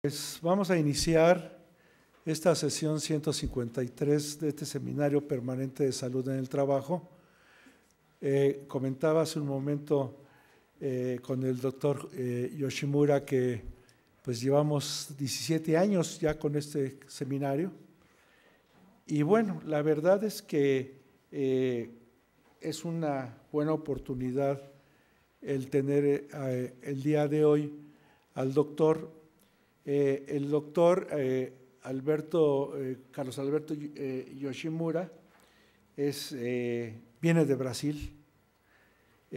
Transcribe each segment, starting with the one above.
Pues vamos a iniciar esta sesión 153 de este seminario permanente de salud en el trabajo. Eh, comentaba hace un momento eh, con el doctor eh, Yoshimura que pues llevamos 17 años ya con este seminario. Y bueno, la verdad es que es una buena oportunidad el tener el día de hoy al doctor eh, el doctor eh, Alberto, eh, Carlos Alberto Yoshimura es, viene de Brasil y,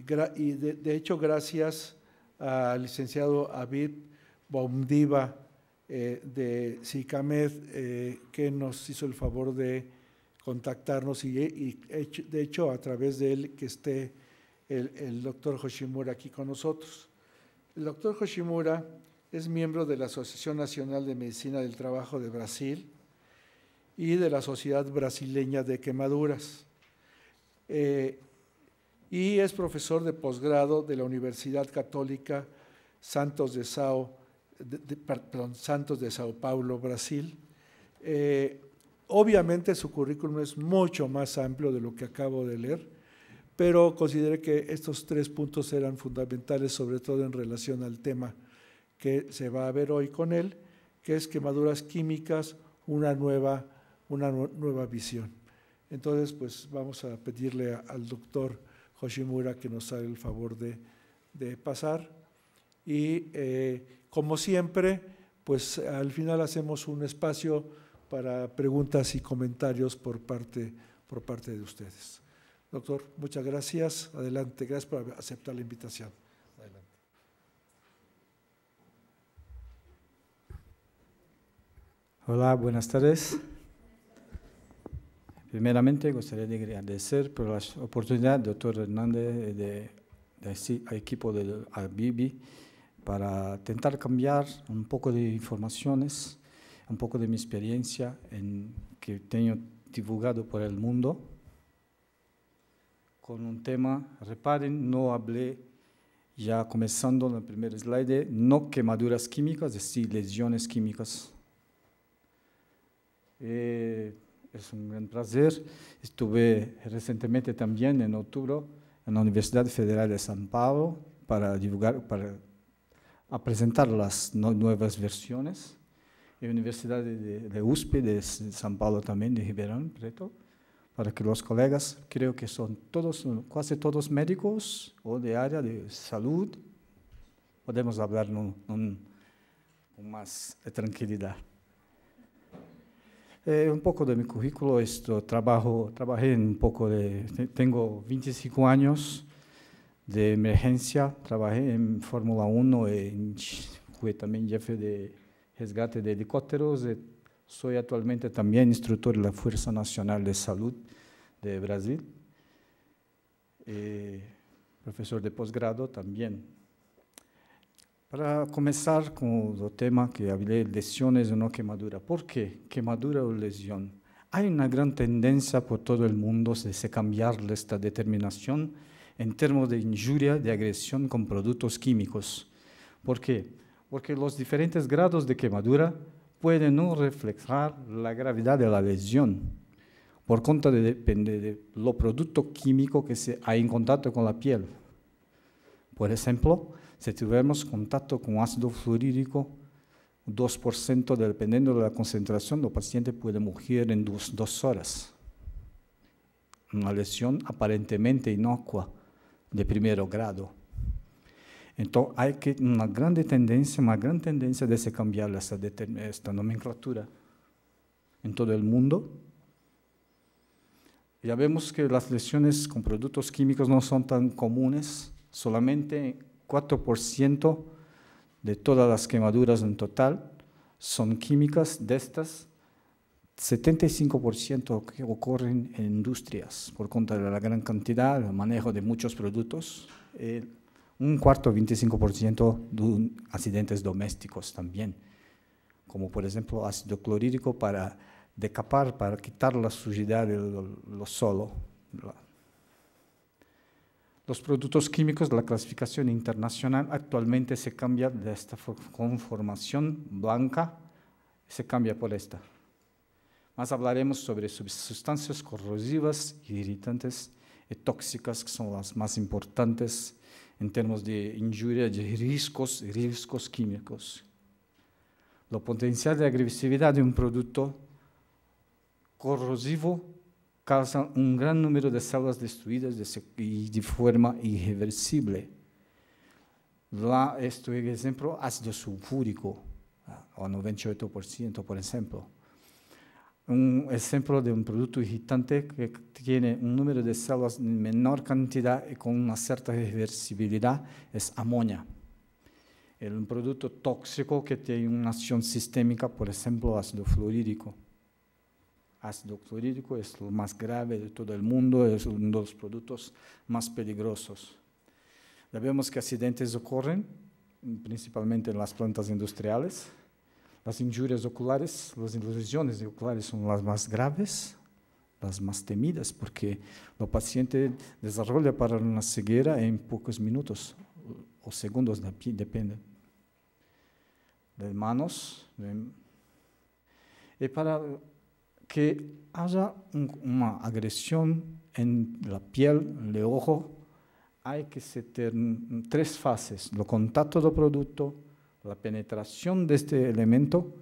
de, hecho gracias al licenciado Avid Bomdiva de SICAMED que nos hizo el favor de contactarnos y, de hecho a través de él que esté el, doctor Yoshimura aquí con nosotros. El doctor Hoshimura es miembro de la Asociación Nacional de Medicina del Trabajo de Brasil y de la Sociedad Brasileña de Quemaduras. Eh, y es profesor de posgrado de la Universidad Católica Santos de Sao, Paulo, Brasil. Eh, obviamente su currículum es mucho más amplio de lo que acabo de leer, pero consideré que estos tres puntos eran fundamentales, sobre todo en relación al tema que se va a ver hoy con él, que es quemaduras químicas, una nueva, una nueva visión. Entonces, pues vamos a pedirle al doctor Hoshimura que nos haga el favor de, pasar. Y eh, como siempre, pues al final hacemos un espacio para preguntas y comentarios por parte, por parte de ustedes. Doctor, muchas gracias. Adelante, gracias por aceptar la invitación. Adelante. Hola, buenas tardes. Primeramente, gustaría agradecer por la oportunidad, doctor Hernández, de, equipo de ABIBI, para intentar cambiar un poco de informaciones, un poco de mi experiencia en, que tengo divulgado por el mundo con un tema, reparen, no hablé ya comenzando en el primer slide, no quemaduras químicas, es decir, lesiones químicas. Eh, es un gran placer. Estuve recientemente también en octubre en la Universidad Federal de San Pablo para divulgar, para presentar las nuevas versiones. En la Universidad de, USP de San Pablo también, de Ribeirão Preto. para que os colegas, creio que são todos, quase todos médicos ou de área de saúde, podemos falar num, num, com mais eh, tranquilidade. Eh, um pouco do meu currículo, estou trabalho, trabalhei um pouco de, tenho 25 anos de emergência, trabalhei em Fórmula 1 fui também chefe de resgate de helicópteros, Soy actualmente también instructor de la Fuerza Nacional de Salud de Brasil, eh, profesor de posgrado también. Para comenzar con el tema que hablé, lesiones o no quemadura. ¿Por qué quemadura o lesión? Hay una gran tendencia por todo el mundo de cambiar esta determinación en términos de injuria, de agresión con productos químicos. ¿Por qué? Porque los diferentes grados de quemadura puede no reflejar la gravedad de la lesión por cuenta de, depende de lo producto químico que se hay en contacto con la piel. Por ejemplo, si tuvimos contacto con ácido fluorídrico, 2% dependiendo de la concentración, el paciente puede morir en dos, horas. Una lesión aparentemente inocua de primer grado entonces, hay que una grande tendencia, una gran tendencia de cambiar esta nomenclatura en todo el mundo. Ya vemos que las lesiones con productos químicos no son tan comunes. solamente 4% de todas las quemaduras en total son químicas, De estas, 75% que ocurren en industrias por de la gran cantidad, el manejo de muchos productos un cuarto, 25% de accidentes domésticos también, como por ejemplo ácido clorhídrico para decapar, para quitar la suciedad del lo solo. Los productos químicos, la clasificación internacional actualmente se cambia de esta conformación blanca, se cambia por esta. Más hablaremos sobre sustancias corrosivas, irritantes y tóxicas, que son las más importantes en términos de injuria, de riesgos químicos. lo potencial de agresividad de un producto corrosivo causa un gran número de células destruidas de, y de forma irreversible. es este ejemplo, ácido sulfúrico, ah, o 98%, por ejemplo un ejemplo de un producto irritante que tiene un número de células en menor cantidad y con una cierta reversibilidad es amonia. es un producto tóxico que tiene una acción sistémica, por ejemplo, ácido fluorídico. Ácido fluorídico es lo más grave de todo el mundo, es uno de los productos más peligrosos. Ya vemos que accidentes ocurren, principalmente en las plantas industriales, las injurias oculares, las lesiones oculares son las más graves, las más temidas, porque el paciente desarrolla para una ceguera en pocos minutos o segundos, depende. De manos. y para que haya una agresión en la piel, en el ojo, hay que tener tres fases, el contacto del producto, la penetración de este elemento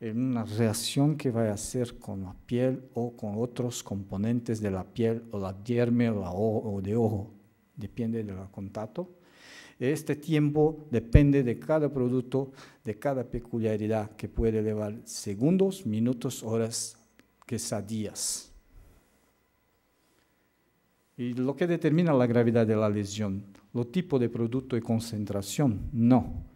en una reacción que vaya a hacer con la piel o con otros componentes de la piel o la dierme o, la o de ojo, depende del contacto. Este tiempo depende de cada producto, de cada peculiaridad que puede llevar segundos, minutos, horas, quizá días. Y lo que determina la gravedad de la lesión, lo tipo de producto y concentración, no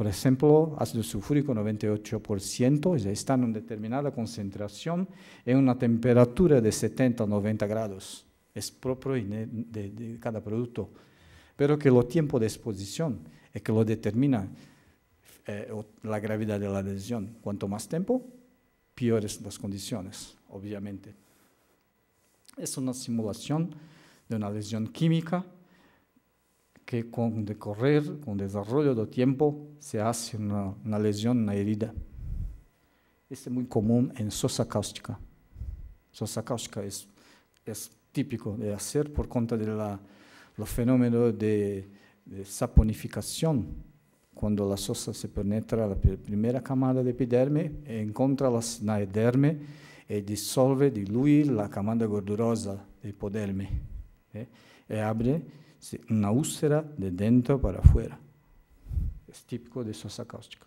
por ejemplo, ácido sulfúrico 98%, ya está en una determinada concentración en una temperatura de 70 a 90 grados. Es propio de, cada producto. Pero que el tiempo de exposición es que lo determina eh, la gravedad de la lesión. Cuanto más tiempo, peores las condiciones, obviamente. Es una simulación de una lesión química que con correr, con desarrollo del tiempo, se hace una, lesión, una herida. es muy común en sosa cáustica. Sosa cáustica es, es típico de hacer por cuenta de la, los fenómenos de, saponificación. Cuando la sosa se penetra la primera camada de epiderme, encuentra la epiderme y disuelve, diluye la camada gordurosa de epiderme. ¿eh? Y abre una úlcera de dentro para afuera. Es típico de sosa cáustica.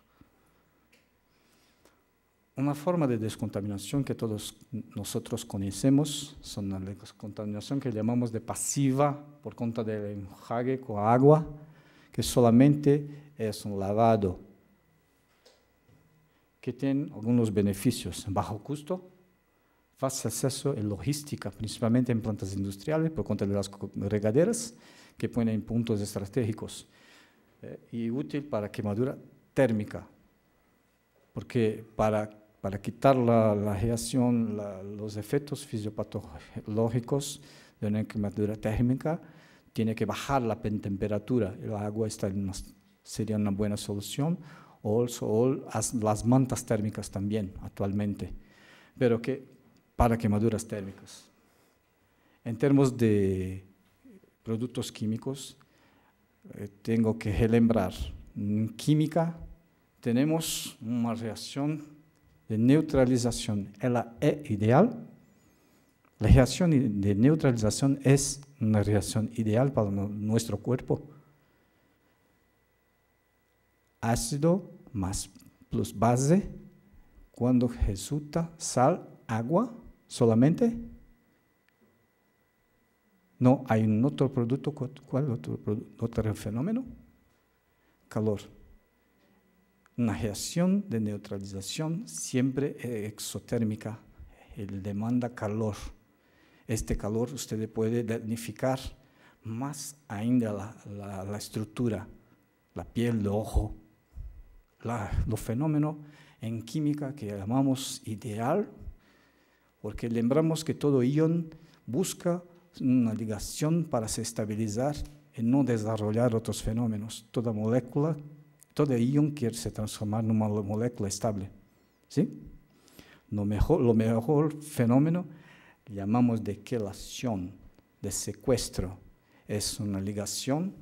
Una forma de descontaminación que todos nosotros conocemos son la descontaminación que llamamos de pasiva por conta del enjague con agua, que solamente es un lavado, que tiene algunos beneficios, bajo costo, fácil acceso en logística, principalmente en plantas industriales por conta de las regaderas, que en puntos estratégicos eh, y útil para quemadura térmica, porque para, para quitar la, la reacción, los efectos fisiopatológicos de una quemadura térmica, tiene que bajar la temperatura, el agua está sería una buena solución, o, las mantas térmicas también actualmente, pero que para quemaduras térmicas. En términos de productos químicos, eh, tengo que relembrar, en química tenemos una reacción de neutralización. Ella es e ideal. La reacción de neutralización es una reacción ideal para nuestro cuerpo. Ácido más plus base, cuando resulta sal, agua solamente, no, hay un otro producto, ¿cuál otro, otro fenómeno? Calor. Una reacción de neutralización siempre eh, exotérmica, el demanda calor. Este calor usted puede danificar más ainda la, estructura, la piel, el ojo, los fenómenos en química que llamamos ideal, porque lembramos que todo ion busca una ligación para se estabilizar y no desarrollar otros fenómenos. Toda molécula, todo ion quiere se transformar en una molécula estable. ¿Sí? Lo mejor, lo mejor fenómeno llamamos de quelación, de secuestro. Es una ligación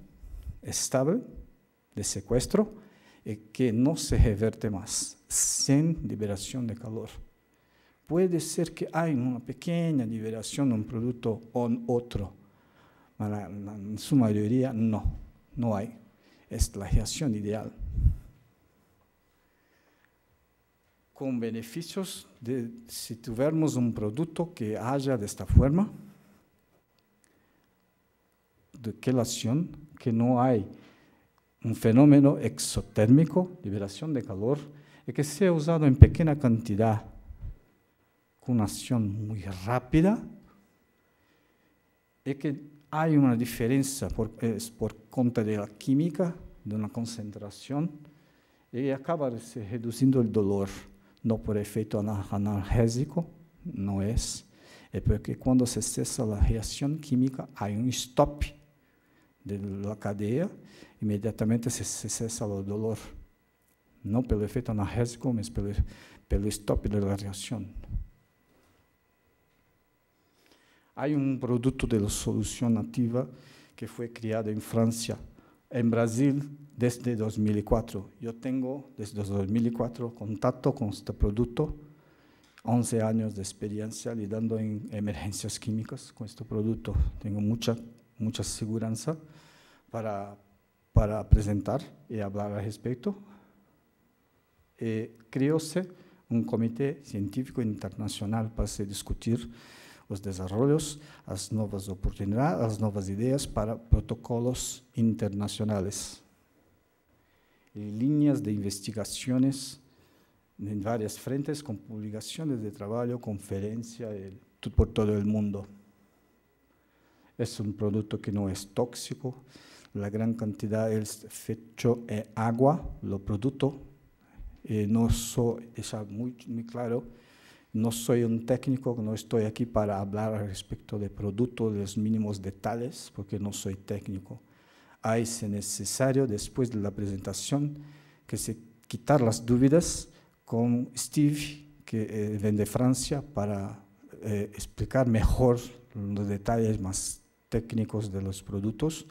estable de secuestro y que no se reverte más sin liberación de calor. Puede ser que haya una pequeña liberación de un producto o otro, pero en su mayoría no, no hay. Es la reacción ideal. Con beneficios de si tuviéramos un producto que haya de esta forma, de que la acción, que no hay un fenómeno exotérmico, liberación de calor, y que sea usado en pequeña cantidad com uma ação muito rápida, é que há uma diferença por, por conta da química, de uma concentração, e acaba se reduzindo o dolor, não por efeito analgésico, não é, é porque quando se cessa a reação química, há um stop da cadeia, imediatamente se, se cessa o dolor, não pelo efeito analgésico, mas pelo, pelo stop da reação. Hay un producto de la solución nativa que fue creado en Francia, en Brasil, desde 2004. Yo tengo desde 2004 contacto con este producto, 11 años de experiencia lidiando en emergencias químicas con este producto. Tengo mucha, mucha seguridad para, para presentar y hablar al respecto. Eh, creóse un comité científico internacional para se discutir los desarrollos, las nuevas oportunidades, las nuevas ideas para protocolos internacionales. líneas de investigaciones en varias frentes con publicaciones de trabajo, conferencias por todo el mundo. Es un producto que no es tóxico, la gran cantidad es fecho en agua, lo producto, eh, no es está muy claro no soy un técnico, no estoy aquí para hablar al respecto de productos, de los mínimos detalles, porque no soy técnico. Hay, si necesario, después de la presentación, que se quitar las dudas con Steve, que eh, vende Francia, para eh, explicar mejor los detalles más técnicos de los productos.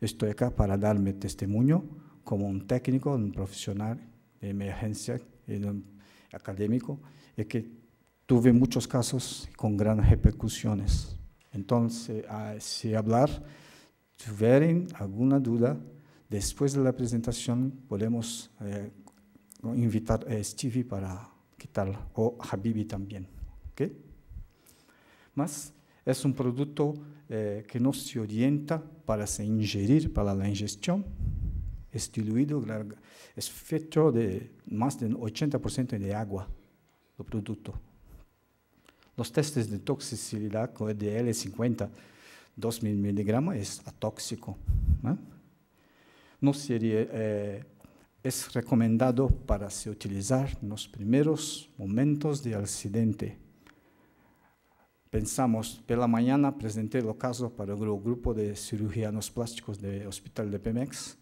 Estoy acá para darme testimonio como un técnico, un profesional de emergencia, un académico, y que tuve muchos casos con grandes repercusiones. Entonces, si hablar, tienen alguna duda, después de la presentación podemos eh, invitar a Stevie para quitarla, o Habibi también. ¿okay? es un producto eh, que no se orienta para ingerir, para la ingestión. Es diluido, es fecho de más del 80% de agua, el producto. Los testes de toxicidad con EDL 50, 2000 miligramos es atóxico. ¿no? sería, eh, es recomendado para se utilizar en los primeros momentos de accidente. Pensamos, por la mañana presenté el caso para el grupo de cirujanos plásticos del Hospital de Pemex.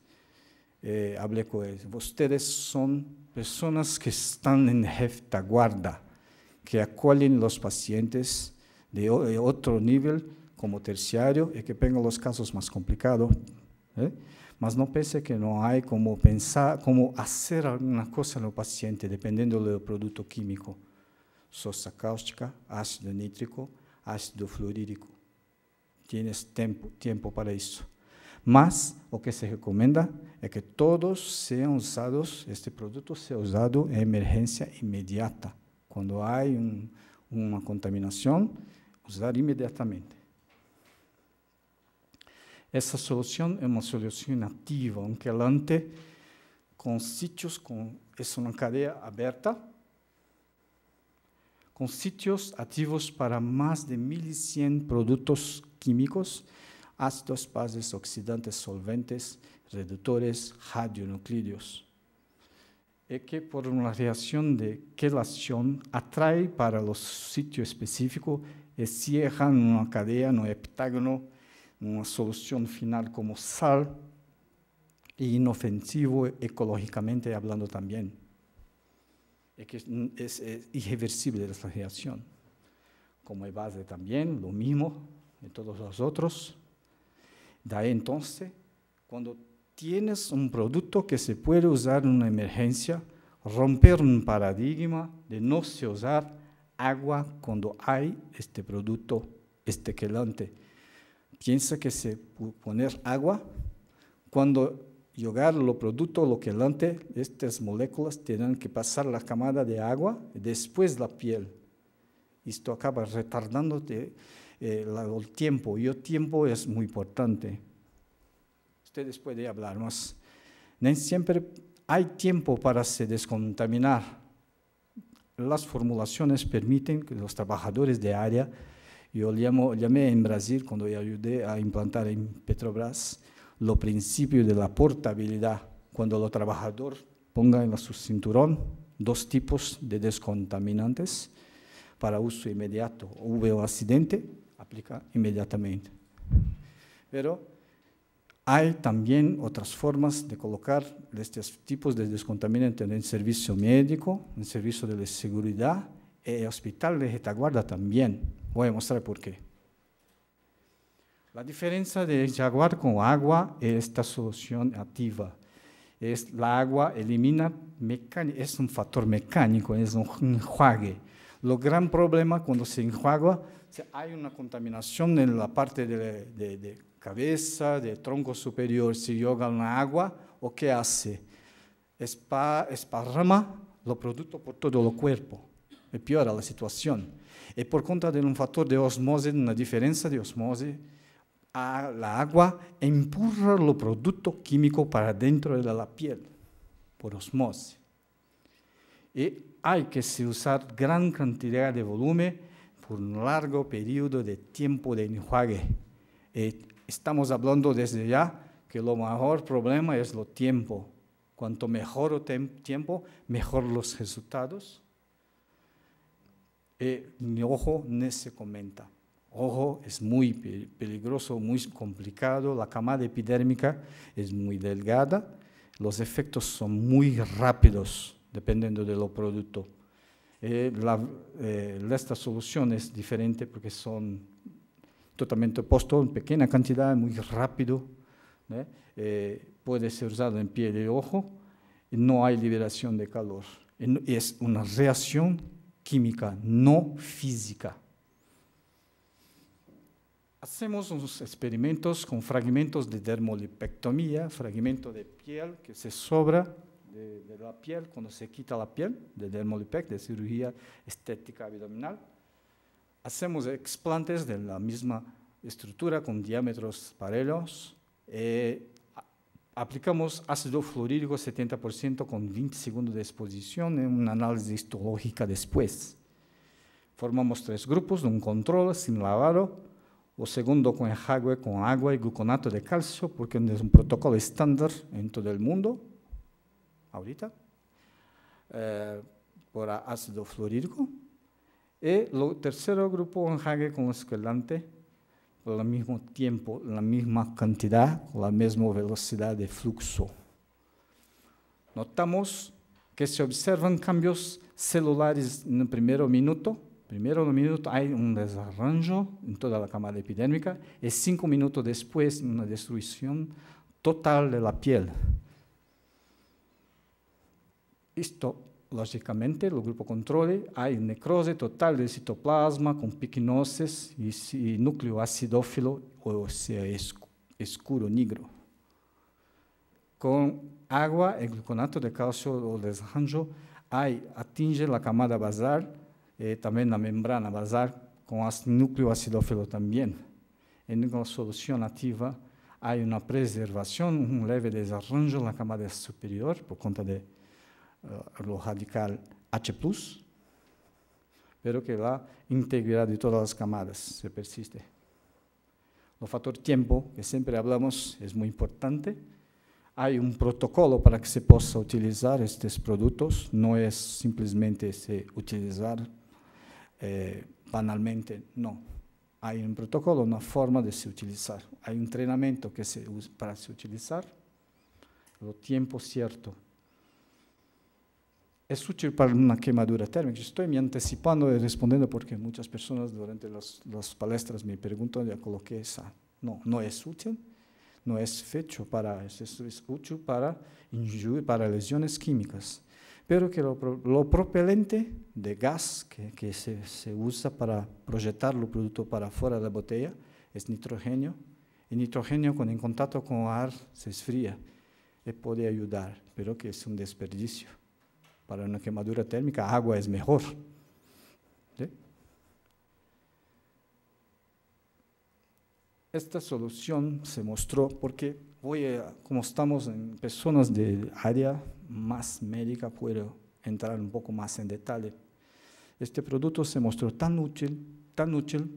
Eh, hablé con ellos. Ustedes son personas que están en guarda que acuelen los pacientes de eh, otro nivel como terciario y que tengan los casos más complicados. ¿eh? Mas no pense que no hay como pensar, como hacer alguna cosa en el paciente dependiendo del producto químico. Sosa cáustica, ácido nítrico, ácido fluorídico. Tienes tiempo, para eso. Mas lo que se recomienda es que todos sean usados, este producto sea usado en emergencia inmediata. Quando há um, uma contaminação, usar imediatamente. Essa solução é uma solução ativa, um quelante com sítios, com, é uma cadeia aberta, com sítios ativos para mais de 1.100 produtos químicos, ácidos, bases, oxidantes, solventes, redutores, radionuclídeos. es que por una reacción de quelación atrae para los sitios específicos y cierran una cadena, un heptágono, una solución final como sal e inofensivo ecológicamente hablando también. Es que es, irreversible esa reacción. Como el base también, lo mismo en todos los otros. Da entonces, cuando tienes un producto que se puede usar en una emergencia, romper un paradigma de no se usar agua cuando hay este producto, este quelante. Piensa que se puede poner agua cuando llegar los producto lo quelante, estas moléculas tienen que pasar la camada de agua después la piel. Esto acaba retardando eh, el tiempo y el tiempo es muy importante. Ustedes pueden hablar más. Siempre hay tiempo para se descontaminar. Las formulaciones permiten que los trabajadores de área, yo llamé en Brasil cuando yo ayudé a implantar en Petrobras los principios de la portabilidad, cuando el trabajador ponga en su cinturón dos tipos de descontaminantes para uso inmediato. Hubo accidente, aplica inmediatamente. Pero hay también otras formas de colocar estos tipos de descontaminantes en el servicio médico, en el servicio de la seguridad, el hospital de retaguarda también. Voy a mostrar por qué. La diferencia de jaguar con agua es esta solución activa. Es, la agua elimina, es un factor mecánico, es un enjuague. Lo gran problema cuando se enjuaga, hay una contaminación en la parte de, de cabeza, del tronco superior, si yoga en agua, ¿o qué hace? esparrama los productos por todo el cuerpo, empeora la situación. Y por contra de un factor de osmosis, una diferencia de osmosis, a la agua empurra los productos químicos para dentro de la piel, por osmosis. Y hay que usar gran cantidad de volumen por un largo periodo de tiempo de enjuague. Y estamos hablando desde ya que lo mejor problema es lo tiempo. Cuanto mejor el tiempo, mejor los resultados. Y eh, ojo no se comenta. Ojo es muy peligroso, muy complicado, la camada epidérmica es muy delgada, los efectos son muy rápidos dependiendo de lo producto. Eh, la, eh, esta solución es diferente porque son totalmente opuesto, en pequeña cantidad, muy rápido, eh, puede ser usado en piel y ojo, y no hay liberación de calor. Es una reacción química, no física. Hacemos unos experimentos con fragmentos de dermolipectomía, fragmento de piel que se sobra de, de la piel cuando se quita la piel de dermolipec, de cirugía estética abdominal hacemos explantes de la misma estructura con diámetros paralelos. Eh, aplicamos ácido fluorídrico 70% con 20 segundos de exposición en un análisis histológica después. Formamos tres grupos, un control sin lavado, o segundo con con agua y gluconato de calcio, porque es un protocolo estándar en todo el mundo, ahorita, eh, por ácido fluorídrico. Y eh, el tercer grupo enjague con escalante el mismo tiempo, la misma cantidad, la misma velocidad de flujo. Notamos que se observan cambios celulares en el primer minuto. Primero en minuto hay un desarranjo en toda la cámara epidémica y cinco minutos después una destrucción total de la piel. Esto logicamente, o grupo controle, há necrose total do citoplasma com piquinoses e, núcleo acidófilo, ou seja, é escuro, negro. Com água e gluconato de cálcio ou desarranjo, aí atinge a camada basal, e também na membrana basal, com as núcleo acidófilo também. Em uma solução ativa, há uma preservação, um leve desarranjo na camada superior, por conta de Eh, lo radical H+, pero que la integridad de todas las camadas se persiste. El factor tiempo, que siempre hablamos, es muy importante. Hay un protocolo para que se pueda utilizar estos productos, no es simplemente se utilizar eh, banalmente, no. Hay un protocolo, una forma de se utilizar. Hay un entrenamiento que se usa para se utilizar, el tiempo cierto es útil para una quemadura térmica. Estoy me anticipando y respondiendo porque muchas personas durante las, palestras me preguntan, ya coloqué esa. No, no es útil, no es fecho para eso, es útil para, para lesiones químicas. Pero que lo, propelente de gas que, se, usa para proyectar el producto para fuera de la botella es nitrógeno, Y nitrógeno cuando en contacto con ar se esfría y puede ayudar, pero que es un desperdicio para una quemadura térmica, agua es mejor. Esta solución se mostró porque voy como estamos en personas de área más médica, puedo entrar un poco más en detalle. Este producto se mostró tan útil, tan útil.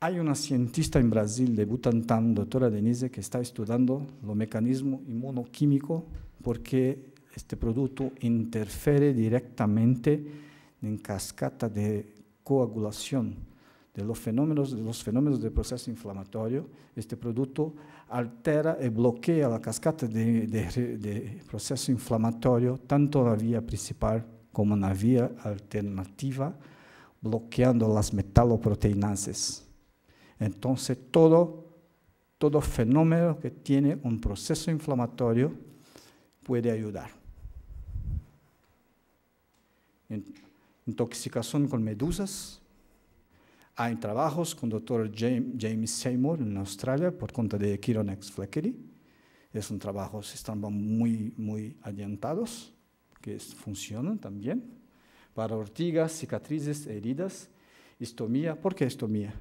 Hay una cientista en Brasil de Butantan, doctora Denise, que está estudiando los mecanismos inmunoquímicos porque este producto interfiere directamente en cascata de coagulación de los fenómenos, de los fenómenos del proceso inflamatorio. Este producto altera y bloquea la cascata de, proceso inflamatorio, tanto la vía principal como la vía alternativa, bloqueando las metaloproteinases. Entonces, todo fenómeno que tiene un proceso inflamatorio puede ayudar intoxicación con medusas. Hay trabajos con el doctor James Seymour en Australia por cuenta de Kironex Fleckery. Es un trabajo, están muy, muy adiantados, que funcionan también. Para ortigas, cicatrices, heridas, estomía. ¿Por qué estomía?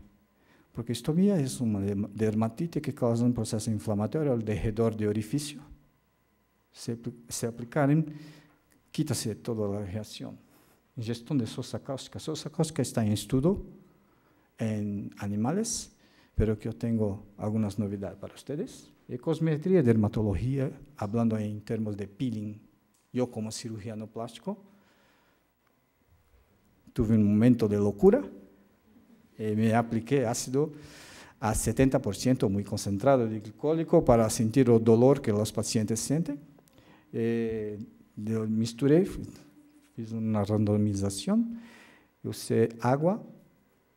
Porque estomía es una dermatitis que causa un proceso inflamatorio alrededor de orificio. Se, se aplicaron, quítase toda la reacción ingestión de sosa cáustica. Sosa cáustica está en estudio en animales, pero que yo tengo algunas novedades para ustedes. Y dermatología, hablando en términos de peeling, yo como cirujano plástico, tuve un momento de locura, eh, me apliqué ácido a 70% muy concentrado de glicólico para sentir el dolor que los pacientes sienten. Eh, misturé fiz una randomización, usé agua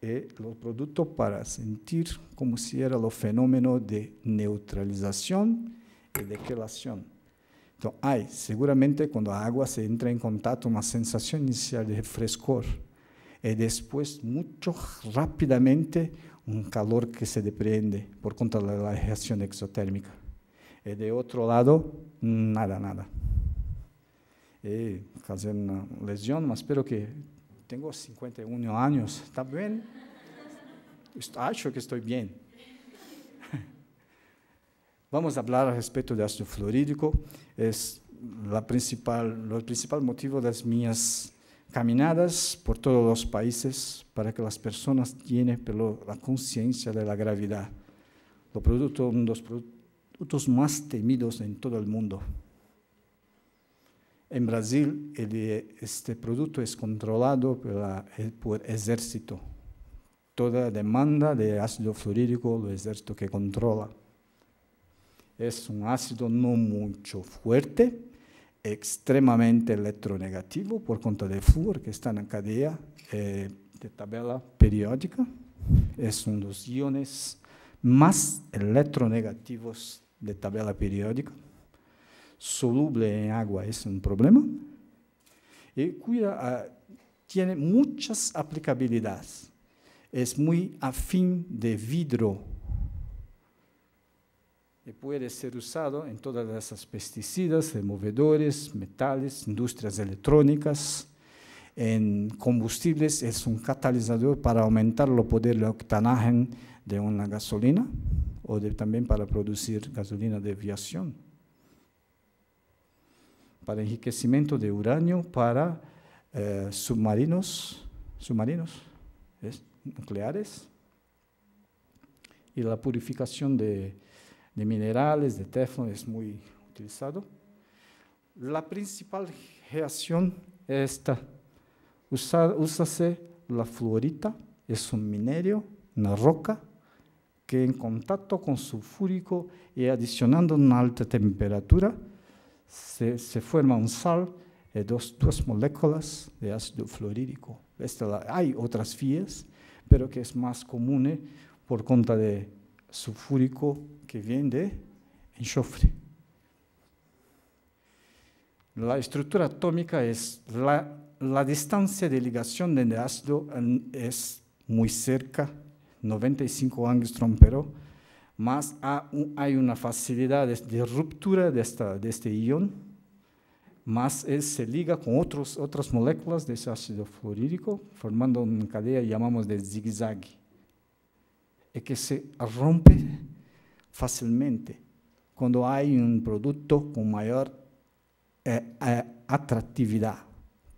y eh, los productos para sentir como si era el fenómeno de neutralización y de gelación. Entonces, hay, seguramente cuando agua se entra en contacto, una sensación inicial de frescor y después mucho rápidamente un calor que se deprende por contra de la reacción exotérmica. Y de otro lado, nada, nada eh, hacer una lesión, mas espero que tengo 51 años, ¿está bien? Acho que estoy bien. Vamos a hablar al respecto de ácido fluorídico. Es la principal, el principal motivo de mis caminadas por todos los países para que las personas tienen la conciencia de la gravedad. Lo uno los productos más temidos en todo el mundo. En Brasil, este producto es controlado por, el ejército. Toda demanda de ácido fluorídico el ejército que controla. Es un ácido no mucho fuerte, extremadamente electronegativo por conta del flúor que está en la cadena eh, de tabla periódica. Es uno de los iones más electronegativos de tabla periódica soluble en agua es un problema. Y ah, tiene muchas aplicabilidades. Es muy afín de vidro y puede ser usado en todas esas pesticidas, removedores, metales, industrias electrónicas, en combustibles, es un catalizador para aumentar el poder de octanaje de una gasolina o también para producir gasolina de aviación para enriquecimiento de uranio para eh, submarinos, submarinos nucleares y la purificación de, minerales, de teflón, es muy utilizado. La principal reacción es esta. Usa, la fluorita, es un minerio, una roca, que en contacto con sulfúrico y adicionando una alta temperatura, se, forma un sal eh, de dos, moléculas de ácido fluorídico. hay otras vías, pero que es más común eh, por cuenta de sulfúrico que viene de enxofre. La estructura atómica es la, distancia de ligación del ácido es muy cerca, 95 angstrom, pero más hay una facilidad de ruptura de, este ion, más se liga con otras moléculas de ese ácido fluorídrico, formando una cadena llamamos de zigzag, y que se rompe fácilmente cuando hay un producto con mayor eh, eh, atractividad,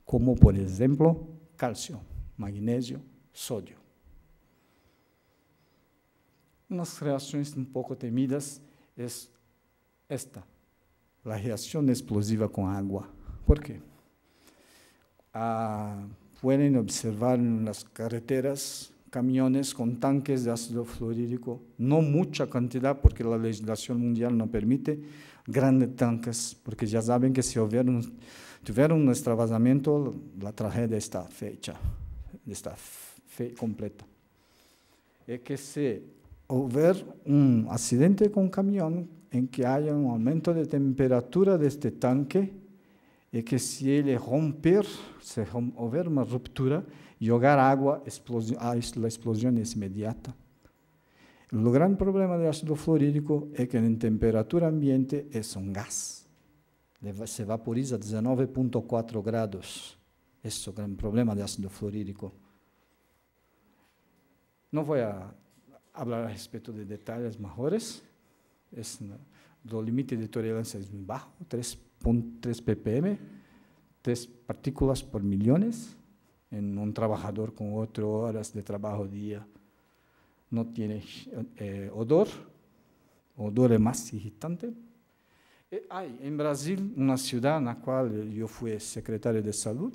como por ejemplo calcio, magnesio, sodio unas reacciones un poco temidas es esta, la reacción explosiva con agua. ¿Por qué? Ah, pueden observar en las carreteras camiones con tanques de ácido fluorídrico, no mucha cantidad porque la legislación mundial no permite, grandes tanques, porque ya saben que si hubieron, tuvieron un extravasamiento, la tragedia está fecha, está fe completa. Es que se ver un accidente con camión en que haya un aumento de temperatura de este tanque y que si él romper, se ver una ruptura, llegar agua, ah, la explosión es inmediata. El gran problema del ácido fluorídico es que en temperatura ambiente es un gas. Se vaporiza a 19.4 grados. Es el gran problema del ácido fluorídico. No voy a hablar respecto de detalles mayores, Es, límites límite de tolerancia es muy bajo, 3, ppm, 3 partículas por millones en un trabajador con 8 horas de trabajo día. No tiene eh, odor, odor es más irritante. Eh, hay en Brasil una ciudad en la cual yo fui secretario de salud,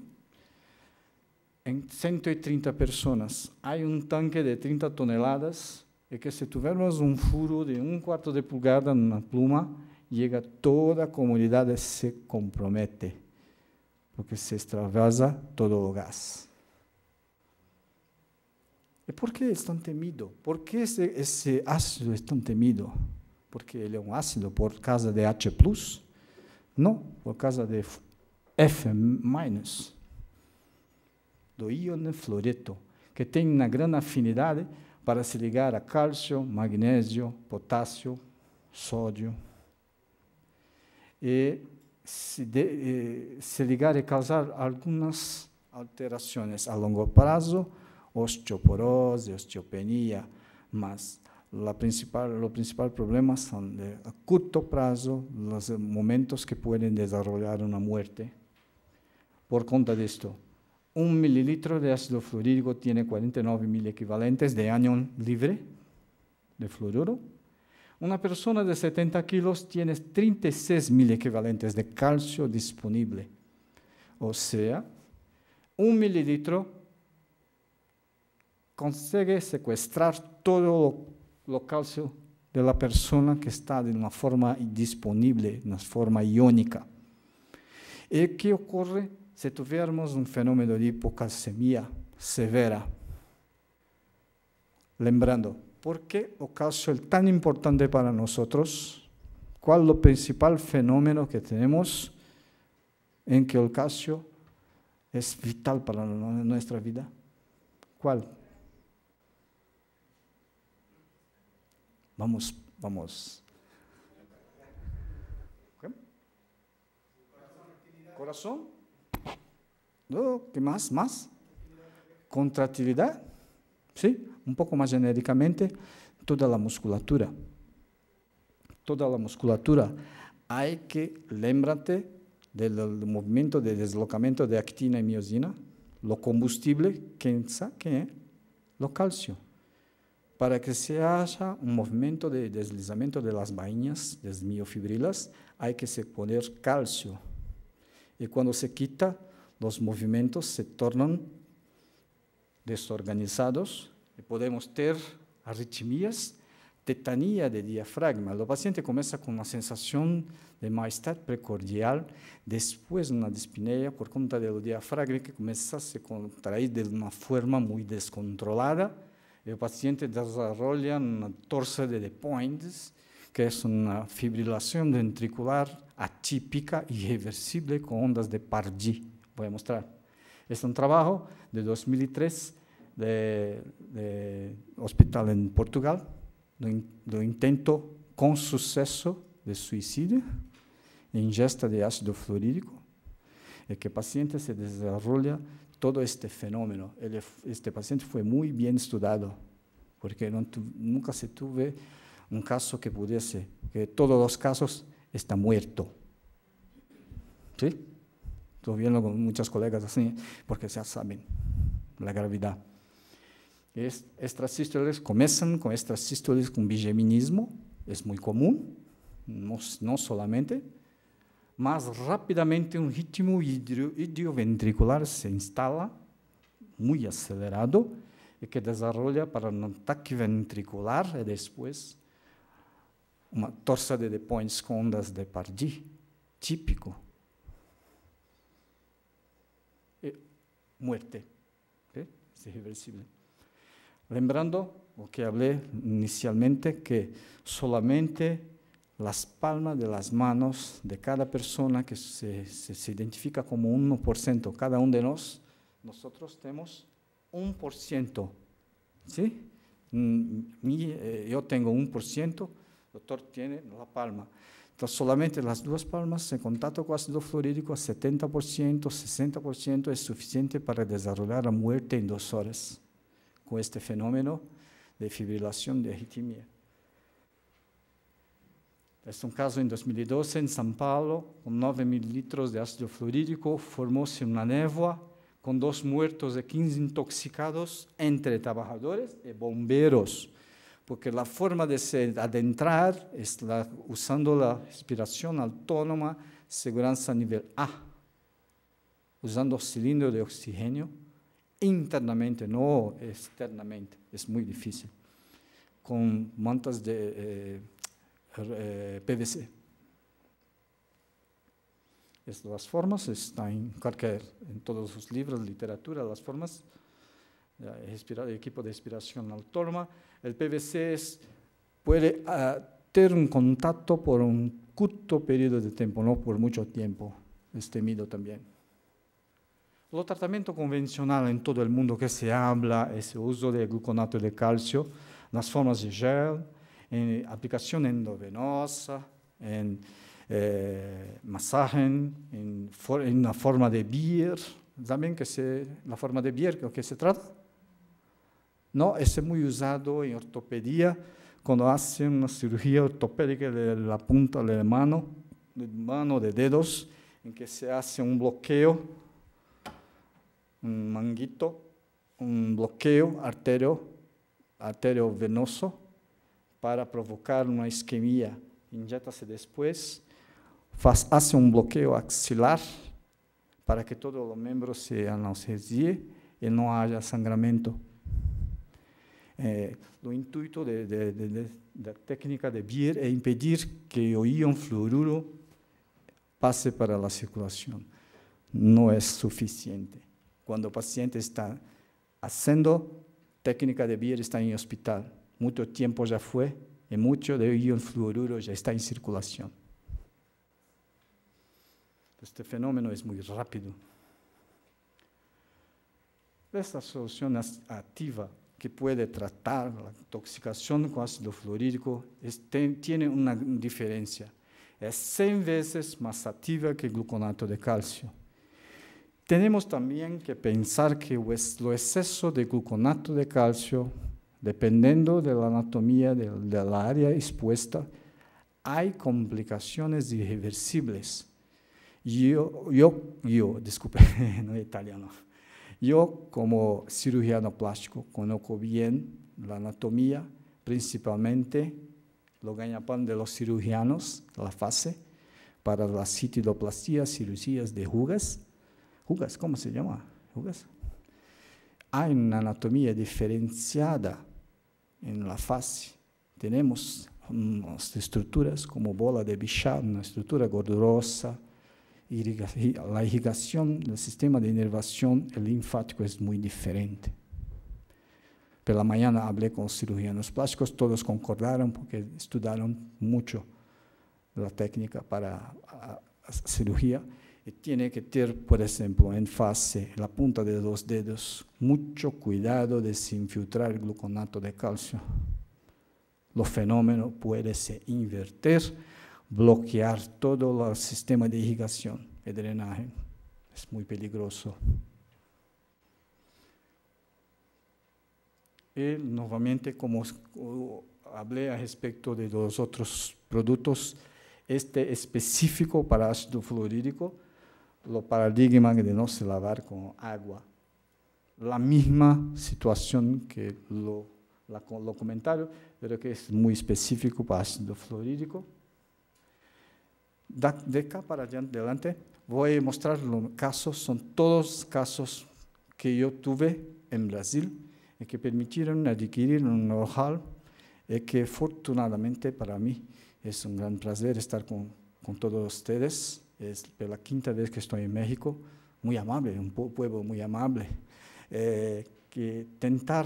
en 130 personas, hay un tanque de 30 toneladas é que se tivermos um furo de um quarto de pulgada numa pluma, chega toda a comunidade se compromete, porque se extravasa todo o gás. E por que é tão temido? Por que esse, esse ácido é tão temido? Porque ele é um ácido por causa de H+, não por causa de F-, do íon fluoreto, que tem uma grande afinidade para se ligar a calcio, magnesio, potasio, sodio, y eh, se, ligar y causar algunas alteraciones a largo plazo, osteoporosis, osteopenia, mas la los principales problemas son de, a corto plazo, los momentos que pueden desarrollar una muerte por conta de esto un mililitro de ácido fluorídrico tiene 49 mil equivalentes de ánion libre de fluoruro. Una persona de 70 kilos tiene 36 mil equivalentes de calcio disponible. O sea, un mililitro consigue secuestrar todo lo, calcio de la persona que está de una forma disponible, de una forma iónica. ¿Y qué ocurre si tuviéramos un fenómeno de hipocalcemia severa, lembrando, ¿por qué ocaso es tan importante para nosotros? ¿Cuál es el principal fenómeno que tenemos en que el calcio es vital para nuestra vida? ¿Cuál? Vamos, vamos. ¿Corazón? ¿Qué más? ¿Más? contratividad ¿sí? Un poco más genéricamente, toda la musculatura. Toda la musculatura. Hay que, lembrarte del, movimiento de deslocamiento de actina y miosina, lo combustible que es? Eh? lo calcio, para que se haya un movimiento de deslizamiento de las vainas, de las miofibrilas, hay que poner calcio. Y cuando se quita, los movimientos se tornan desorganizados y podemos tener arritmias, tetanía de diafragma. El paciente comienza con una sensación de malestar precordial, después una dispnea por cuenta del diafragma que comienza a se contraer de una forma muy descontrolada. El paciente desarrolla una torce de points, que es una fibrilación ventricular atípica, irreversible, con ondas de Pardee voy a mostrar. Es un trabajo de 2003 de, hospital en Portugal, de un intento con suceso de suicidio, ingesta de ácido fluorídico, en que paciente se desarrolla todo este fenómeno. este paciente fue muy bien estudiado, porque nunca se tuve un caso que pudiese, que todos los casos está muerto, ¿Sí? Estoy viendo con muchas colegas así, porque ya saben la gravedad. Estas comienzan con estas con bigeminismo, es muy común, no, solamente, más rápidamente un ritmo idioventricular se instala, muy acelerado, y que desarrolla para un ataque ventricular y después una torsa de points con ondas de Pardi, típico muerte. Es irreversible. Lembrando lo que hablé inicialmente, que solamente las palmas de las manos de cada persona que se, se, identifica como 1%, cada uno de nosotros, nosotros tenemos un ¿sí? ciento. Mm, eh, yo tengo 1%, el doctor tiene la palma. Solamente las dos palmas en contacto con ácido fluorídrico 70%, 60% es suficiente para desarrollar la muerte en dos horas, con este fenómeno de fibrilación de arritmia. Es un caso en 2012, en San Paulo, con 9 litros de ácido fluorídrico, formóse una névoa con dos muertos y 15 intoxicados entre trabajadores y bomberos porque la forma de adentrar es usando la respiración autónoma, seguridad nivel A, usando cilindro de oxígeno internamente, no externamente, es muy difícil, con mantas de eh, eh PVC. las formas están en en todos los libros, literatura, las formas, el equipo de respiración autónoma, el PVC puede ah, tener un contacto por un corto periodo de tiempo, no por mucho tiempo, es temido también. Lo tratamiento convencional en todo el mundo que se habla es el uso de gluconato de calcio, las formas de gel, en aplicación endovenosa, en eh, masaje, en, la una forma de beer, también que se, la forma de beer que se trata, No, esse é muito usado em ortopedia, quando hacen uma cirurgia ortopédica da ponta da mão, de mano, de dedos, em que se hace um bloqueio, um manguito, um bloqueio artério, arteriovenoso para provocar uma isquemia. Injeta-se depois, faz, hace um bloqueio axilar para que todo o membro se analgesie e não haja sangramento. Eh, lo intuito de, la técnica de Bier es impedir que el ion fluoruro pase para la circulación. No es suficiente. Cuando el paciente está haciendo técnica de BIR está en el hospital. Mucho tiempo ya fue y mucho de ion fluoruro ya está en circulación. Este fenómeno es muy rápido. Esta solución activa que puede tratar la intoxicación con ácido fluorídrico tiene una diferencia. Es 100 veces más activa que el gluconato de calcio. Tenemos también que pensar que el exceso de gluconato de calcio, dependiendo de la anatomía del área expuesta, hay complicaciones irreversibles. Yo, yo, yo, disculpe, no italiano yo como cirujano plástico conozco bien la anatomía, principalmente lo gañapán de los cirujanos, la fase, para las citidoplastia, cirugías de jugas. ¿Jugas? ¿Cómo se llama? ¿Jugas? Hay una anatomía diferenciada en la fase. Tenemos unas estructuras como bola de bichar, una estructura gordurosa, la irrigación, del sistema de inervación el linfático es muy diferente. Pero la mañana hablé con los cirujanos plásticos, todos concordaron porque estudiaron mucho la técnica para cirugía tiene que tener, por ejemplo, en fase, la punta de los dedos, mucho cuidado de sinfiltrar el gluconato de calcio. Los fenómenos puede se invertir bloquear todo el sistema de irrigación y drenaje. Es muy peligroso. Y nuevamente, como hablé a respecto de los otros productos, este específico para ácido fluorídico, lo paradigma de no se lavar con agua. La misma situación que lo, la, lo pero que es muy específico para ácido fluorídico de acá para adelante voy a mostrar los casos, son todos casos que yo tuve en Brasil y que permitieron adquirir un know y que afortunadamente para mí es un gran placer estar con, todos ustedes. Es la quinta vez que estoy en México, muy amable, un pueblo muy amable, eh, que intentar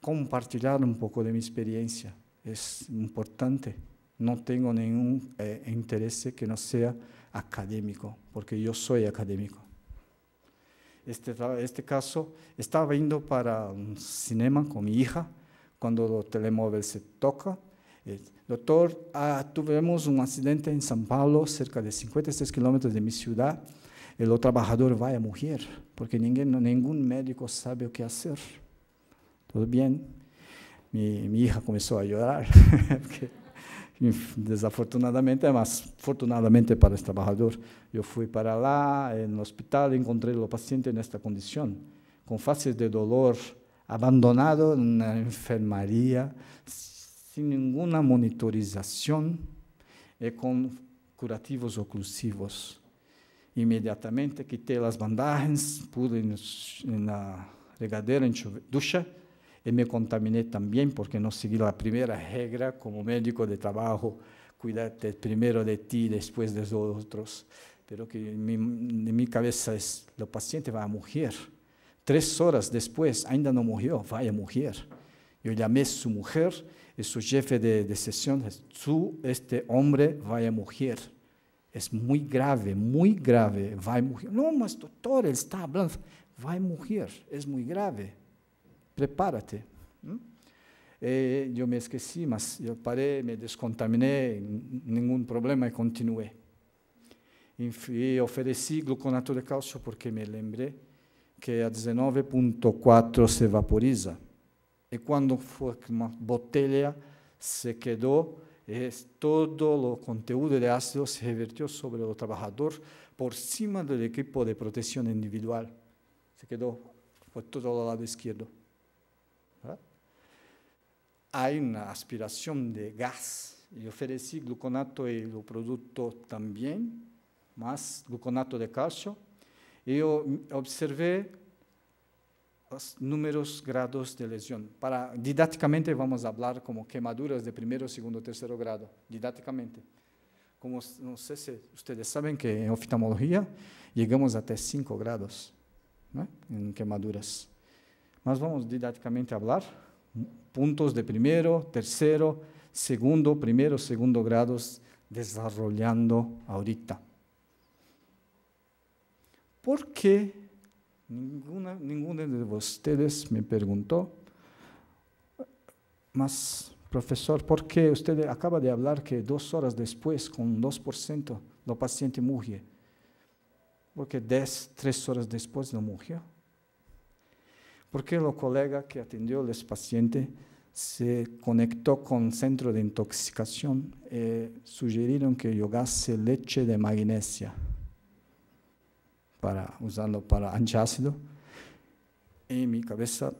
compartir un poco de mi experiencia es importante no tengo ningún eh, interés que no sea académico, porque yo soy académico. Este, este caso, estaba viendo para un cinema con mi hija, cuando el telemóvil se toca. doctor, ah, tuvimos un accidente en San Pablo, cerca de 56 kilómetros de mi ciudad. El trabajador va a morir, porque ningún, médico sabe qué hacer. ¿Todo bien? Mi, mi hija comenzó a llorar. porque desafortunadamente, mas fortunadamente para este trabalhador, eu fui para lá, no hospital, encontrei o paciente nesta condição, com faces de dolor, abandonado na enfermaria, sem nenhuma monitorização e com curativos oclusivos. Imediatamente quitei as bandagens, pude na regadeira, ducha, y me contaminé también porque no seguí la primera regla como médico de trabajo, cuidarte primero de ti, después de los otros. Pero que en mi, cabeza es, el paciente va a morir. Tres horas después, ainda no murió, vaya a morir. Yo llamé a su mujer y su jefe de, de sesión, su, este hombre vaya a morir. Es muy grave, muy grave, va a No, mas doctor, él está hablando, va a morir, es muy grave prepárate. Eh, yo me esquecí, mas yo paré, me descontaminé, ningún problema y continué. Y ofrecí gluconato de calcio porque me lembré que a 19.4 se vaporiza. y cuando fue una botella, se quedó, todo lo contenido de ácido se revertió sobre el trabajador por encima del equipo de protección individual. Se quedó, por todo el lado izquierdo. Há uma aspiração de gás. eu ofereci gluconato e o produto também, mas gluconato de cálcio. eu observei os números grados de lesão. Para, didaticamente, vamos falar como queimaduras de primeiro, segundo, terceiro grado, didaticamente. Como, não sei se vocês sabem que em oftalmologia chegamos até 5 grados né, em queimaduras. Mas vamos didaticamente falar puntos de primero, tercero, segundo, primero, segundo grados desarrollando ahorita. ¿Por qué ninguna, ninguno de ustedes me preguntó, más profesor, ¿por qué usted acaba de hablar que dos horas después, con 2%, los paciente ¿Por Porque 10, tres horas después no murió porque el colega que atendió a los pacientes se conectó con el centro de intoxicación y eh, sugirieron que yogase leche de magnesia para usarlo para antiácido. En mi cabeza,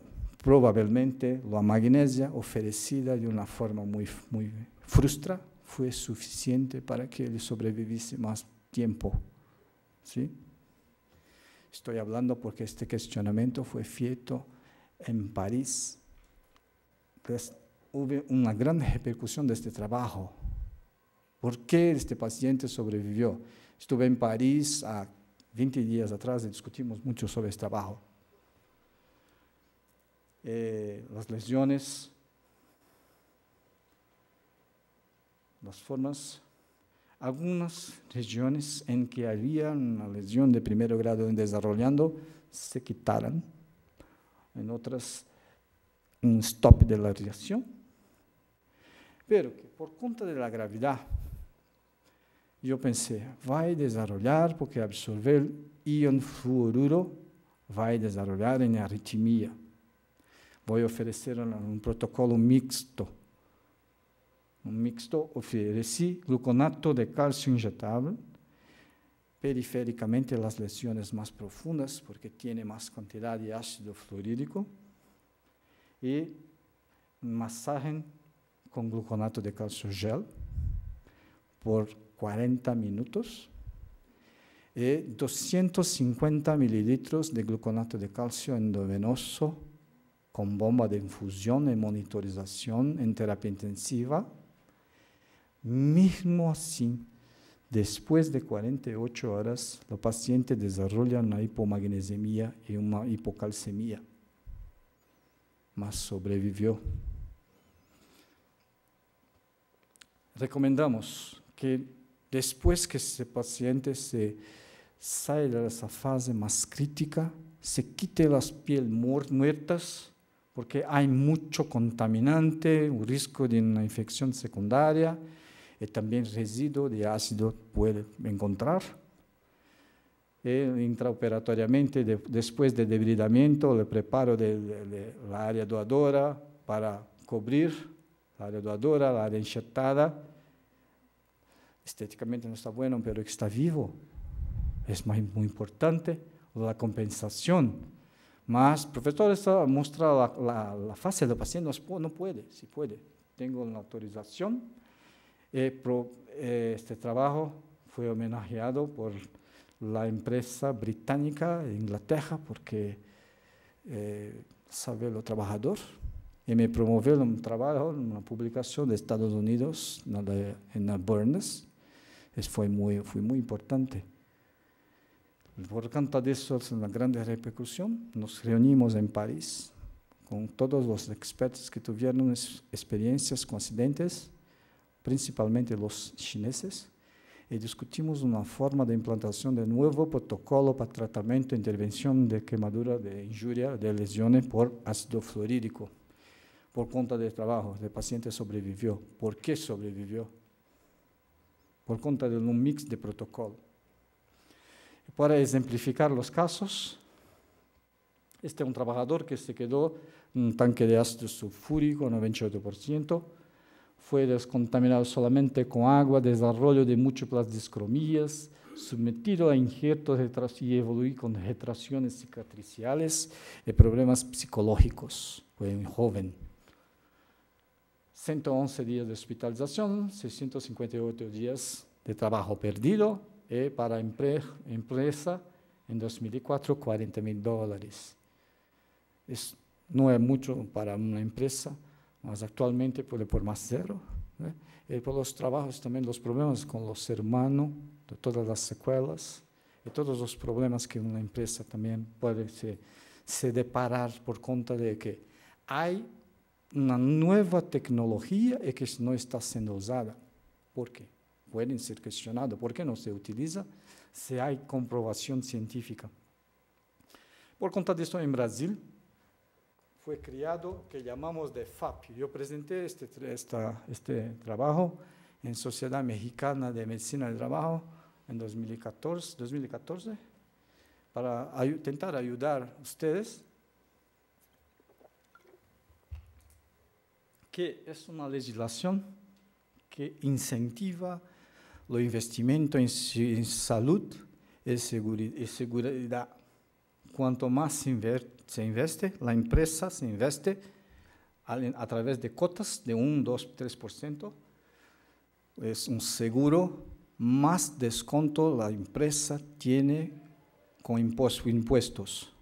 probablemente la magnesia ofrecida de una forma muy, muy frustra fue suficiente para que él sobreviviese más tiempo. ¿sí? Estoy hablando porque este cuestionamiento fue feito en París. Pues, hubo una gran repercusión de este trabajo. ¿Por qué este paciente sobrevivió? Estuve en París a 20 días atrás y discutimos mucho sobre este trabajo. Eh, las lesiones, las formas algumas regiões em que havia uma lesão de primeiro grado desenvolvendo se quitaram en outras um stop de la reação. pero que por conta da gravidade, eu pensei vai desenvolver desarrollar porque absorver íon fluoruro vai desenvolver uma arritmia. vou oferecer um protocolo mixto Un mixto ofrecí gluconato de calcio inyectable, periféricamente las lesiones más profundas porque tiene más cantidad de ácido fluorídico, y masaje con gluconato de calcio gel por 40 minutos y 250 mililitros de gluconato de calcio endovenoso con bomba de infusión y monitorización en terapia intensiva Mismo así, después de 48 horas, la paciente desarrolla una hipomagnesemia y una hipocalcemia, mas sobrevivió. Recomendamos que después que ese paciente se sale de esa fase más crítica, se quite las pieles muertas, porque hay mucho contaminante, un riesgo de una infección secundaria, y eh, también residuo de ácido puede encontrar. Eh, intraoperatoriamente, después del debridamiento le preparo de, la área doadora para cubrir la área doadora, la área enxertada. Estéticamente no está bueno, pero está vivo. Es muy, importante la compensación. más profesor esto muestra la, la, fase del paciente, no puede, si puede. Tengo la autorización, este trabajo fue homenajeado por la empresa británica de Inglaterra porque eh, sabe lo trabajador y me promovió un trabajo, una publicación de Estados Unidos en la, Burns. fue, muy, muy importante. Por tanto, de eso es una gran repercusión. Nos reunimos en París con todos los expertos que tuvieron experiencias coincidentes accidentes principalmente los chineses, y eh, discutimos una forma de implantación de nuevo protocolo para tratamiento e intervención de quemadura de injuria de lesiones por ácido fluorídico por cuenta del trabajo. El paciente sobrevivió. ¿Por qué sobrevivió? Por cuenta de un mix de protocolo. Para ejemplificar los casos, este es un trabajador que se quedó en un tanque de ácido sulfúrico, 98%, fue descontaminado solamente con agua, desarrollo de múltiples discromías, sometido a injertos y evoluí con retracciones cicatriciales y problemas psicológicos. Fue un joven. 111 días de hospitalización, 658 días de trabajo perdido y eh, para empresa en 2004 40 mil dólares. no es mucho para una empresa, mas atualmente pode por mais zero, né? e os trabalhos também os problemas com o ser humano, de todas as sequelas e todos os problemas que uma empresa também pode se, se deparar por conta de que há uma nova tecnologia e que não está sendo usada. Por quê? Podem ser questionados por que não se utiliza se há comprovação científica. Por conta disso, em Brasil, fue criado, que llamamos de FAP. Yo presenté este, este trabajo en Sociedad Mexicana de Medicina del Trabajo en 2014, 2014 para intentar ayudar a ustedes, que es una legislación que incentiva los investimento en, en salud y seguridad cuanto más se, investe, la empresa se investe a través de cotas de 1, 2, 3%, es un seguro, más desconto la empresa tiene con impuestos.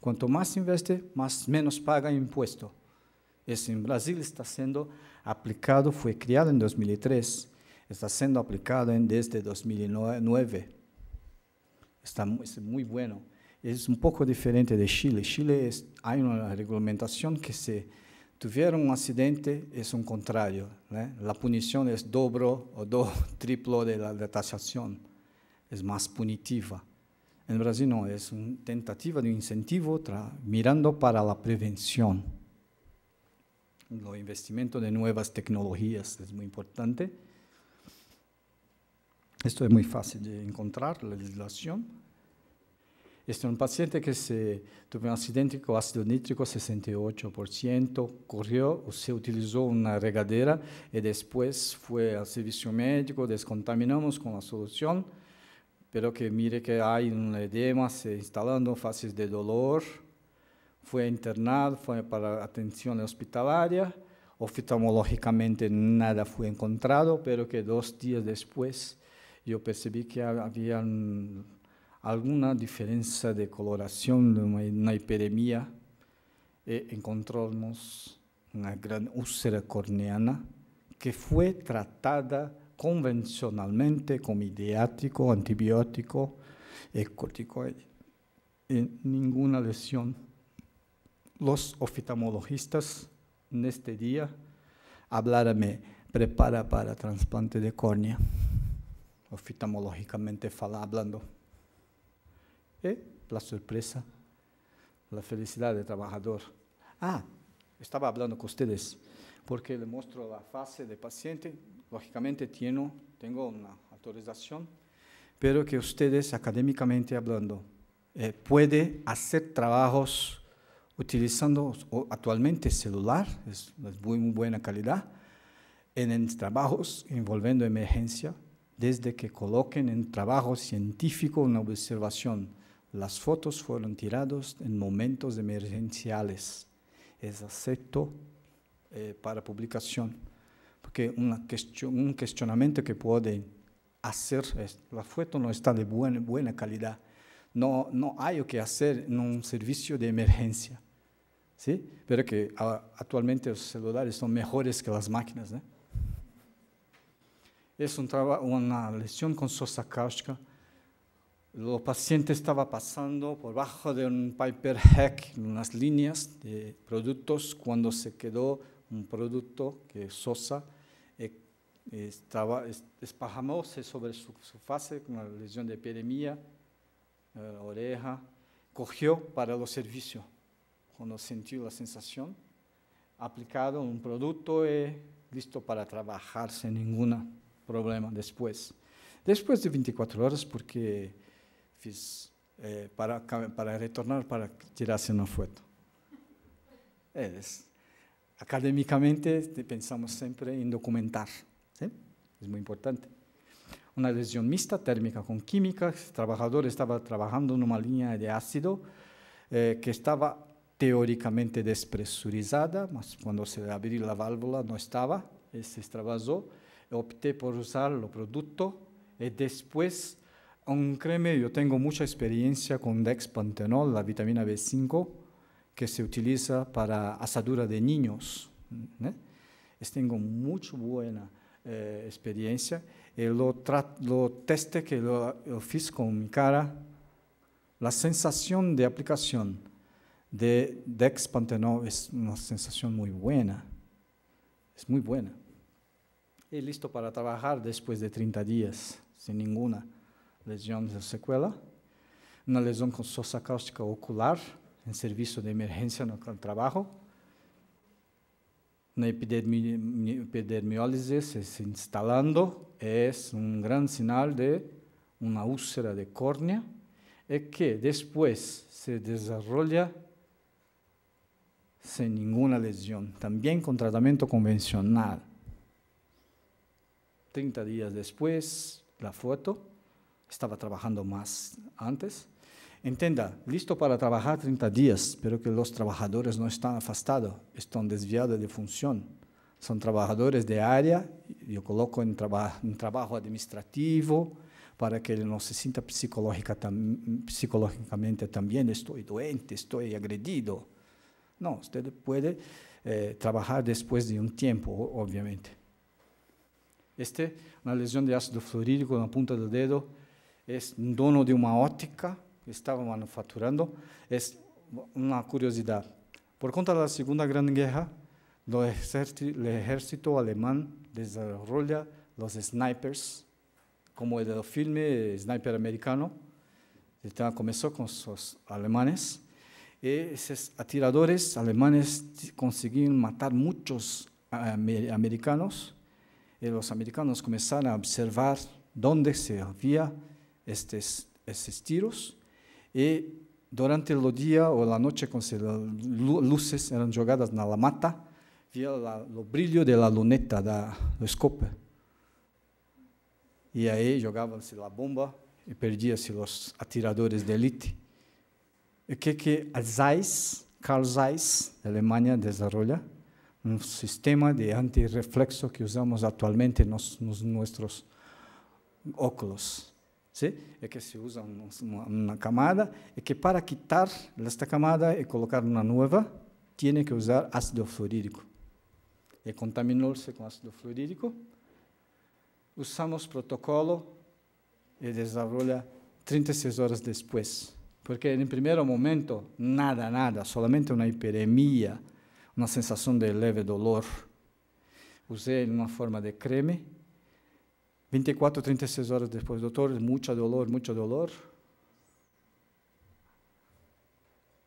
Cuanto más investe, más menos paga impuesto. Eso en Brasil está siendo aplicado, fue creado en 2003, está siendo aplicado desde 2009. Está es muy bueno es un poco diferente de Chile. Chile hay una reglamentación que si tuvieron un accidente es un contrario. ¿eh? La punición es doble o do, triplo de la de tasación. Es más punitiva. En Brasil no, es una tentativa de incentivo mirando para la prevención. El investimento de nuevas tecnologías es muy importante. Esto es muy fácil de encontrar, la legislación. Este es un paciente que se tuvo un accidente con ácido nítrico 68%, corrió, se utilizó una regadera y después fue al servicio médico, descontaminamos con la solución, pero que mire que hay un edema se instalando, fases de dolor, fue internado, fue para atención hospitalaria, oftalmológicamente nada fue encontrado, pero que dos días después yo percibí que había un alguna diferencia de coloración de una, hiperemia. Eh, encontramos una gran úlcera corneana que fue tratada convencionalmente con ideático, antibiótico y eh, corticoide. En ninguna lesión. Los oftalmologistas en este día hablaron, prepara para trasplante de córnea, oftalmológicamente hablando. ¿Eh? la sorpresa, la felicidad del trabajador. Ah, estaba hablando con ustedes porque le muestro la fase del paciente. Lógicamente tengo, tengo una autorización, pero que ustedes académicamente hablando eh, puede hacer trabajos utilizando actualmente celular, es, muy, muy, buena calidad, en, en, trabajos envolviendo emergencia, desde que coloquen en trabajo científico una observación las fotos fueron tiradas en momentos emergenciales, Es acepto eh, para publicación, porque un cuestionamiento que puede hacer es, la foto no está de buena, calidad, no, no hay que hacer en un servicio de emergencia. ¿sí? Pero que ah, actualmente los celulares son mejores que las máquinas. Es un una lesión con sosa Kauska los pacientes estaba pasando por bajo de un piper hack, unas líneas de productos, cuando se quedó un producto que Sosa eh, estaba espajamoso sobre su, su fase con la lesión de epidemia, eh, oreja, cogió para los servicios. Cuando sintió la sensación, aplicado un producto y eh, listo para trabajar sin ningún problema después. Después de 24 horas, porque eh, para, para retornar, para tirarse una foto. Eh, académicamente pensamos siempre en documentar. es muy importante. Una lesión mixta, térmica con química. trabajador estaba trabajando en una línea de ácido eh, que estaba teóricamente despresurizada, mas cuando se abrió la válvula no estaba, se extravasó opté por usar el producto y después un creme, yo tengo mucha experiencia con dexpantenol, la vitamina B5, que se utiliza para asadura de niños. ¿eh? Tengo mucha buena eh, experiencia. Eh, lo, lo teste que lo, lo, con mi cara, la sensación de aplicación de dexpantenol es una sensación muy buena. Es muy buena. Y listo para trabajar después de 30 días, sin ninguna lesión em de secuela, una lesión con sosa cáustica ocular, en servicio de emergencia no con trabajo, una epidermiólisis se instalando, es un um gran sinal de una úlcera de córnea, y e que después se desarrolla sin ninguna lesión, también con tratamiento convencional. 30 días después, la foto estaba trabajando más antes. Entenda, listo para trabajar 30 días, pero que los trabajadores no están afastados, están desviados de función. Son trabajadores de área, yo coloco en, trabajo administrativo, para que él no se sienta psicológicamente también, estoy doente, estoy agredido. No, usted puede eh, trabajar después de un tiempo, obviamente. Este, una lesión de ácido fluorídico en la punta del dedo, é dono de uma ótica, estava manufaturando, é uma curiosidade. Por conta da Segunda Grande Guerra, o exército, o exército alemão desenvolve os snipers, como é o filme Sniper Americano. Então, começou com os alemães. E esses atiradores alemães conseguiram matar muitos eh, americanos. E os americanos começaram a observar onde se havia estes, estes tiros e durante o dia ou a noite, quando as luzes eram jogadas na mata, via o brilho da luneta da, do E aí jogavam se a bomba e perdiam se os atiradores de elite. O que que a Zeiss, Carl Zeiss, de Alemanha, desenvolve? Um sistema de antirreflexo que usamos atualmente nos nossos óculos ¿sí? Es que se usa una, una camada, e que para quitar esta camada y colocar una nueva, tiene que usar ácido fluorídico. E contaminou-se com ácido fluorídico. Usamos protocolo e desarrolha 36 horas depois. Porque, no primeiro momento, nada, nada, solamente uma hiperemia, uma sensação de leve dolor. Usei uma forma de creme 24, 36 horas después, doctor, mucho dolor, mucho dolor.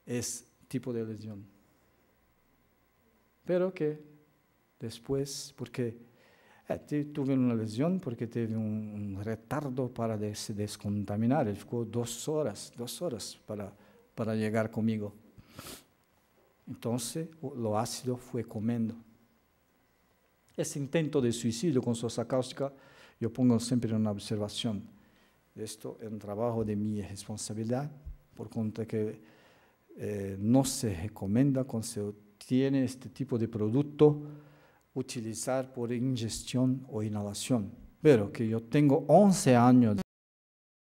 Es tipo de lesión. Pero que después, porque eh, tuve una lesión, porque tuve un, retardo para descontaminar. Él ficou dos horas, dos horas para, para llegar conmigo. Entonces, lo ácido fue comiendo. Ese intento de suicidio con sosa cáustica yo pongo siempre una observación. Esto es un trabajo de mi responsabilidad, por cuenta que eh, no se recomienda cuando se obtiene este tipo de producto utilizar por ingestión o inhalación. Pero que yo tengo 11 años de...